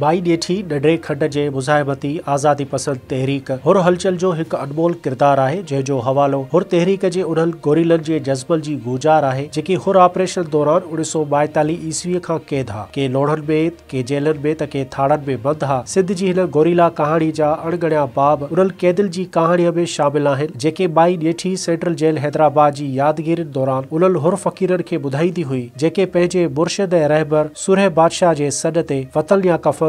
by ॾेठी ॾढे खॾ जे मुज़ाहिबती आज़ादी पसंद तहरीक हुर हलचल जो हिकु अनमोल किरदारु आहे जंहिंजो हवालो हुर तहरीक जे उन्हनि गोरीलनि जे जज़्बनि जी गुजार आहे जेकी हुर ऑपरेशन दौरान उणिवीह सौ ॿाएतालीह ईस्वीअ खां क़ैद हा के लोढ़नि में के जेलनि में त के थाणनि में बंदि हा सिंध जी हिन गोरीला कहाणी जा अणगणिया बाब उन्हनि कैदिल जी कहाणीअ में शामिल आहिनि जेके बाई ॾेठी सेंट्रल जेल हैदराबाद जी यादगिरी दौरान उन्हनि हुर फ़क़ीरनि खे ॿुधाईंदी हुई जेके पंहिंजे मुर्शिद ऐं रहबर सुरह बादशाह जे सॾ ते वतन या कफ़ल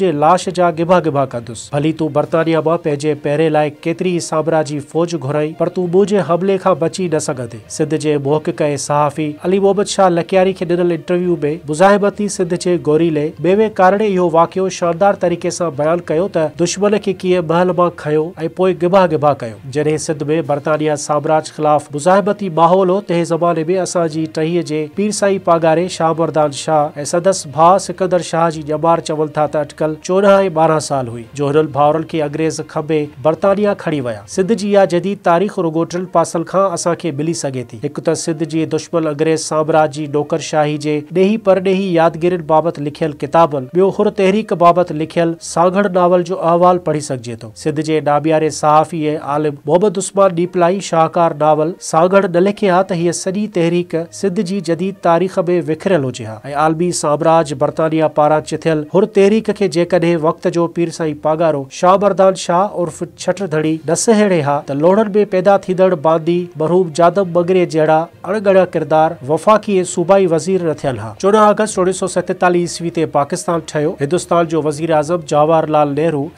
हुजे लाश जा गिबा गिबा कंदुसि भली तूं बर्तानिया मां पंहिंजे पहिरें लाइ केतिरी ई फौज घुराई पर तूं मुंहिंजे हमले खां बची न सघंदे सिंध जे मोहक़ ऐं सहाफ़ी अली मोहम्मद शाह लकियारी खे ॾिनल इंटरव्यू में मुज़ाहिमती सिंध जे गोरीले बेवे कारणे इहो वाक़ियो शानदार तरीक़े सां बयानु कयो त दुश्मन खे कीअं महल मां खयो ऐं पोइ गिबा गिबा कयो जॾहिं सिंध में बर्तानिया साम्राज ख़िलाफ़ मुज़ाहिमती माहौल हो तंहिं ज़माने में असांजी टहीअ जे पीर साई पागारे शाह मरदान शाह ऐं संदसि भाउ सिकंदर शाह जी ॼमार चवनि था त अटकल साल चोॾहं ऐं ॿारहं साल हुई जोहरल भाउरल खे अंग्रेज़ खबे बर्तानिया खणी विया सिंध जी इहा जदीद तारीख़ रुगो टिल पासल खां असांखे मिली सघे थी हिकु त सिंध जे दुश्मन अंग्रेज़ साम्राज्य जी नौकरशाही जे ॾेही परॾेही यादगिरियुनि बाबति लिखियल किताबनि ॿियो हुर तहरीक बाबति लिखियल सागड़ नावल जो अहवाल पढ़ी सघिजे थो सिंध जे नाबियारे सहाफ़ी ऐं आलिम मोहम्मद उस्मान डीपलाई शाहकार नावल सागड़ न लिखे हा त हीअ सॼी तहरीक सिंध जी जदीद तारीख़ में विखरियल हुजे हा ऐं आलमी साम्राज्य बर्तानिया पारां चिथियल हुर तहरीक खे नेहरू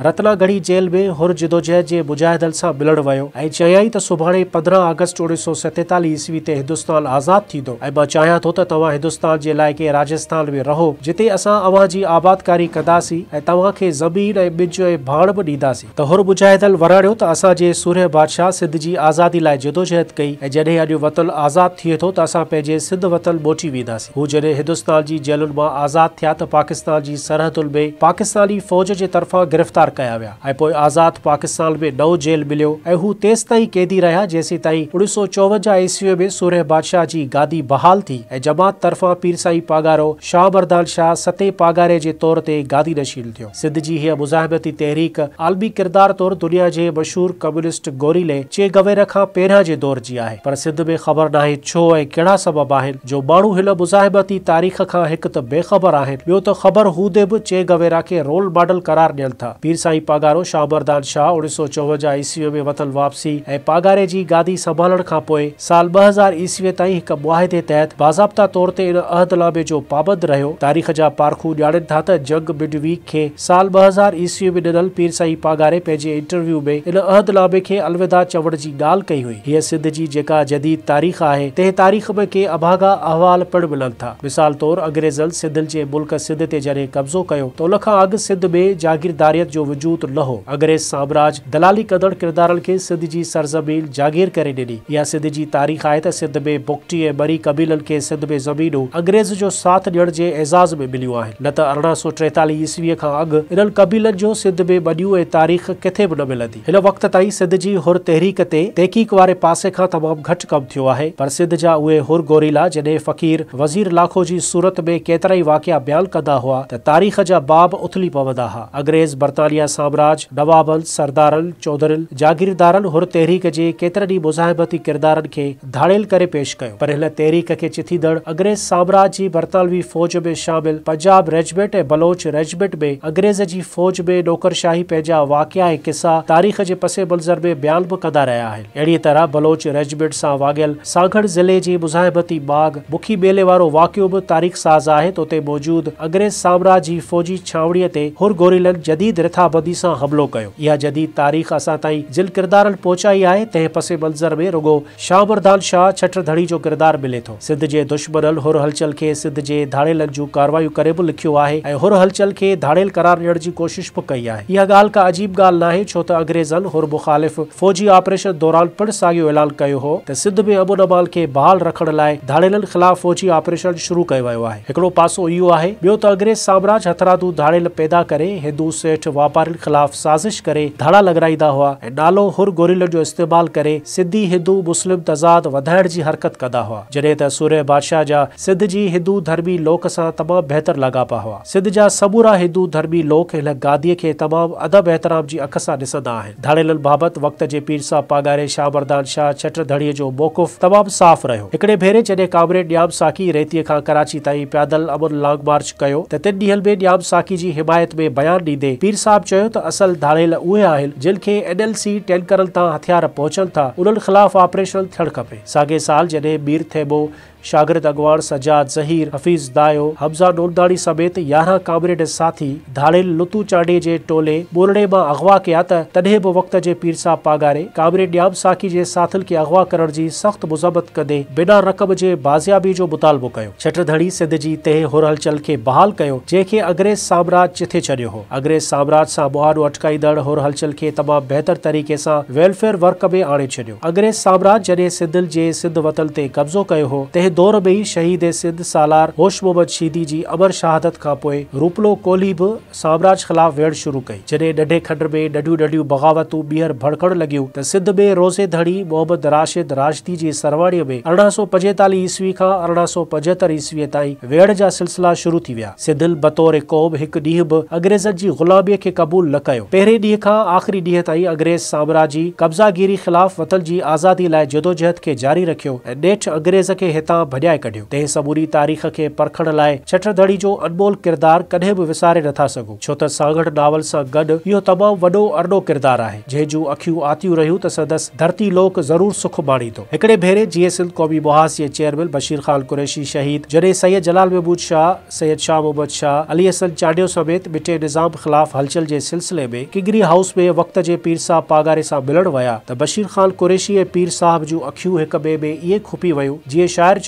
रतनागढ़ी जेल में जैद जे मुजाहिद सां मिलण त सुभाणे पंद्रहं अगस्त ते हिंदुस्तान आज़ादु थींदो ऐं मां चाहियां थो तव्हां हिंदुस्तान जे लाइ राजस्थान में रहो जिते अव्हां जी आबादकारी कंदासीं ऐं तव्हांखे ज़मीन ऐं मिंज ऐं भाण बि ॾींदासीं त हुर मुजाहिदल वराणियो त असांजे सूर्य बादशाह सिंध की आज़ादी लाइ जिदोजहद कई ऐं जॾहिं अॼु वतन आज़ादु थिए थो त असां सिंध वतन मोटी वेंदी हू जॾहिं हिंदुस्तान जी जेलुनि मां आज़ादु थिया त पाकिस्तान जी सरहदुनि में पाकिस्तानी फ़ौज के तरफा गिरफ़्तार कया विया ऐं पाकिस्तान में नव जेल मिलो तेस हू तेसि ताईं कैदी रहिया जेसि ताईं उणिवीह सौ चौवंजा ईस्वी में सूर्य बादशाह की गादी बहाल थी ए जमात तरफा पीरसाई पागारो शाह बरदाल शाह सते पागारे के तौर ते गादी नशी मुंतकिल थियो सिंध जी हीअ मुज़ाहिबती तहरीक आलमी किरदार तौरु दुनिया जे मशहूर कम्युनिस्ट गोरीले चे गवेर खां पहिरियां जे दौर जी आहे पर सिंध में ख़बर नाहे छो ऐं कहिड़ा सबब आहिनि जो माण्हू हिन तारीख़ खां हिकु त बेखबर आहिनि ॿियो त ख़बर हूंदे बि चे गवेरा खे रोल मॉडल करार ॾियनि था पीर साईं पागारो शाहबरदान शाह उणिवीह सौ चोवंजाह ईस्वी में वतन वापसी ऐं पागारे जी गादी संभाल खां साल ॿ हज़ार ईस्वी ताईं हिकु मुआहिदे तहत बाज़ाब्ता तौर ते इन अहदलाबे पाबंद रहियो तारीख़ जा पारखू ॼाणनि था जंग मिडवीक खे साल ॿ हज़ार ईस्वी में ॾिनल पीर साईं पागारे पंहिंजे इंटरव्यू में इन अहदनामे खे अलविदा चवण जी ॻाल्हि कई हुई हीअ सिंध जी जेका जदीद तारीख़ आहे तंहिं तारीख़ में के अभागा अहवाल पिणु मिलनि था मिसाल तौर अंग्रेज़नि सिंधियुनि जे मुल्क सिंध ते जॾहिं कब्ज़ो कयो त उन खां अॻु सिंध में जागीरदारियत जो वजूद न हो अंग्रेज़ साम्राज दलाली कंदड़ किरदारनि खे सिंध जी सरज़मीन जागीर करे ॾिनी इहा सिंध जी तारीख़ आहे त सिंध में बुकटी ऐं मरी कबीलनि खे सिंध में ज़मीनूं अंग्रेज़ जो साथ ॾियण जे एज़ाज़ में मिलियूं आहिनि न त अरिड़हं सौ टेतालीह ईस्वी ॾींहं का अग इन कबील जो सिंध में मञियूं ए तारीख़ किथे भी न मिली इन वक़्त ताईं सिंध की हुर तहरीक से तहक़ीक़ वे पासे का तमाम घट कम थो है पर सिंध जहा उ हुर गोरीला जॾहिं फ़क़ीर वज़ीर लाखो की सूरत में केतरा ही वाक़िया बयान कदा हुआ तो तारीख़ जा बाब उथली पवंदा हा अंग्रेज़ बरतानिया साम्राज नवाबनि सरदार चौधरीनि जागीरदार हुर तहरीक के केतर ही मुजाहबती किरदार के धाड़ेल कर पेश कर पर हिन तहरीक के चिथीदड़ अंग्रेज़ साम्राज की बरतानवी फ़ौज में शामिल पंजाब रेजिमेंट ए बलोच रेजिमेंट बे अंग्रेज़ जी फ़ौज में नौकरशाही पंहिंजा वाक़िआ ऐं तारीख़ जे पसे मंज़र में बयान बि कंदा रहिया आहिनि अहिड़ीअ तरह बलोच रेजिमेंट सां वाॻियल सांगड़ ज़िले जी मुज़ाहिबती बाग बुखी मेले वारो वाक़ियो बि तारीख़ साज़ आहे त उते मौजूदु अंग्रेज़ साम्राज जी फ़ौजी छावणीअ ते हुर गोरिलनि जदीद रिथाबंदी सां हमिलो कयो जदीद तारीख़ असां ताईं जिल किरदारनि पहुचाई आहे तंहिं पसे मंज़र में रुगो शाहबरदान शाह छठधड़ी जो किरदारु मिले थो सिंध जे दुश्मनल हुर हलचल खे सिंध जे धाड़ेलनि जूं कारवायूं करे बि लिखियो हुर हलचल खे करण जी कोशिश बि कई आहे इहा ॻाल्हि का अजीब ॻाल्हि न आहे छो त ऑपरेशन शुरू कयो आहे हिंदू सेठ वापारियुनि करे धाड़ा लॻाराईंदा हुआ ऐं नालो हुर गोरिल जो इस्तेमाल करे सिंधी हिंदू मुस्लिम तज़ाद बहितर लॻा पिया सिंध जा समूरा हिंदू हिंदू धर्मी लोक इन गादी के तमाम अदब एहतराम की अख से ॾिसंदा धड़ेल बाबत वक़्त के पीर सा पागारे शाह मरदान शाह छठ धड़ीअ जो मौक़ुफ़ तमाम साफ़ रो हिकिड़े भेरे जडे कामरेड न्याम साखी रेती का कराची ताईं प्यादल अमन लॉन्ग मार्च कयो तीन डी में न्याम साखी की हिमायत में बयान डींदे पीर साहब चयो त असल धड़ेल उहे जिनके जिन खे एनएलसी टैंकरनि हथियार पहुचनि था उन ख़िलाफ़ ऑपरेशन थियणु खपे साॻे साल जॾहिं मीर थेबो शागिर्द अगवाड़ सजाद ज़हीर हफ़ीज़ दायो हब्ज़ा डोलदाड़ी समेत यारहं काबरेड साथी धाड़ियल लुतू चाडे जे टोले ॿोलड़े मां अगवा कया त तॾहिं वक़्त जे पीर सां पागारे कामरेड ॾियाम साखी जे साथिल खे अगवा करण जी सख़्त मुज़ामत कंदे बिना रक़म के बाज़ियाबी को मुतालबो कयो छत्रधड़ी सिंध की तह होर हलचल के बहाल कयो जंहिंखे अंग्रेज साम्राज चिथे छो हो अंग्रेज साम्राज्य सां मुहारो अटकाईंदड़ होर हलचल के तमाम बेहतर तरीक़े से वेलफेयर वर्क में आने छॾियो अंग्रेज साम्राज जॾहिं सिंधल के सिंध वतन ते कब्ज़ो कयो हो तंहिं दौर में ई शहीद सिंध सालार होश मोहम्मद शीदी जी अमर शहादत खां रूपलो कोहली बि साम्राज ख़िलाफ़ वेड़ शुरू कई जॾहिं नंढे खंड में नंढियूं नंढियूं बग़ावतूं ॿीहर भड़कण लॻियूं त सिंध में रोज़े मोहम्मद राशिद राशदी की सरवाणी में अरिड़हं सौ पंजेतालीह ईस्वी का अरिड़हं सौ पंजहतरि ईस्वीअ ताईं वेड़ जा सिलसिला शुरू थी विया बतौर क़ौम एक ॾींहुं भी अंग्रेजन की गुलामी के क़बूल न कर पहिरें ॾींहं खां आख़िरी ॾींहं ताईं अंग्रेज़ साम्राजी कब्ज़ागिरी ख़िलाफ़ वतन की आज़ादी लाय जदोजहद खे जारी रखियो ऐं अंग्रेज़ के हितां सां कढियो तंहिं समूरी तारीख़ खे परखण लाइ छठधड़ी जो अनमोल किरदारु कॾहिं बि विसारे नथा सघूं छो त सांगड़ नावल सां गॾु इहो तमामु वॾो अरडो किरदारु आहे जंहिं जूं अखियूं आतियूं रहियूं त संदसि धरती लोक ज़रूरु सुख माणींदो हिकिड़े भेरे जीअं सिंध क़ौमी मुहाज़ चेयरमैन बशीर ख़ान कुरैशी शहीद जॾहिं सैयद जलाल महमूद शाह सैयद शाह मोहम्मद शाह अली हसन चांडियो समेत ॿिटे निज़ाम ख़िलाफ़ हलचल जे सिलसिले में किगरी हाउस में वक़्त जे पीर साहब पागारे सां मिलण विया त बशीर ख़ान कुरैशी ऐं पीर साहब जूं अखियूं हिक ॿिए में इहे खुपी वयूं जीअं शाइर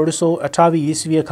उणिवीह सौ अठावीह ईस्वीअ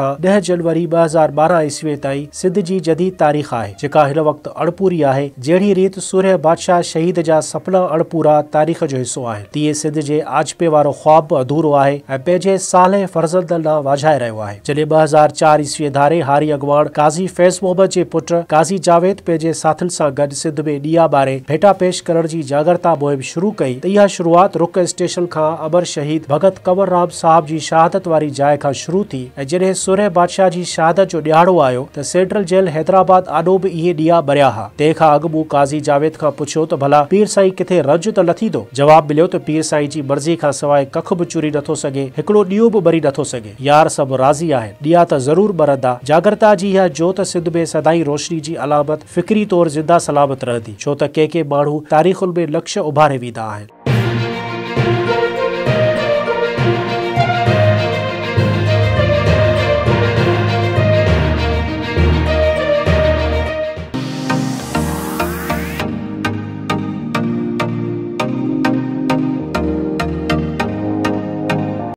जनवरी ॿ हज़ार ॿारहं ईस्वी ताईं सिंध जी जदीद तारीख़ है जेका हिन अणपूरी आहे जहिड़ी रीत सूर्य बादशाह शहीद जा सपना अणपूरा तारीख़ जो हिसो आहिनि तीअं सिंध जे आजपे वो ख़्वाब अधूरो आहे ऐं पंहिंजे साले फर्ज़ंद ॾांहुं वाझाए रहियो आहे जॾहिं हज़ार चार ईस्वी धारे हारी अॻवाण काज़ी फैज़ मोहम्मद के पुट काज़ी जावेद पंहिंजे साथियुनि से गड सिंध में ॾीआ ॿारे भेटा पेश करण जागरता मुहिम शुरू कई त इहा शुरूआति रुक स्टेशन खां अमर शहीद भगत कंवर राम साहब की शहादत वारी जाइ खां शुरू थी ऐं जॾहिं बादशाह जी शहादत जो ॾियारो आयो त सेंट्रल जेल हैदराबाद आॾो बि इहे ॾीआ भरिया हा तंहिंखां अॻु काज़ी जावेद खां पुछियो त भला पीर साईं किथे रज त न थींदो जवाब मिलो तो पीर साई की मर्ज़ी का सवाइ कख भी चुरी नथो सघे हिकिड़ो ॾीओ बि भरी नथो यार सभु राज़ी आहिनि ॾीआ त ज़रूर बरंदा जागरता जी इहा जोत सिंध में सदाई रोशनी की अलामत फिक्री तौर ज़िंदा सलामत रहंदी छो त के के माण्हू तारीख़ुनि में लक्ष्य उभारे वेंदा आहिनि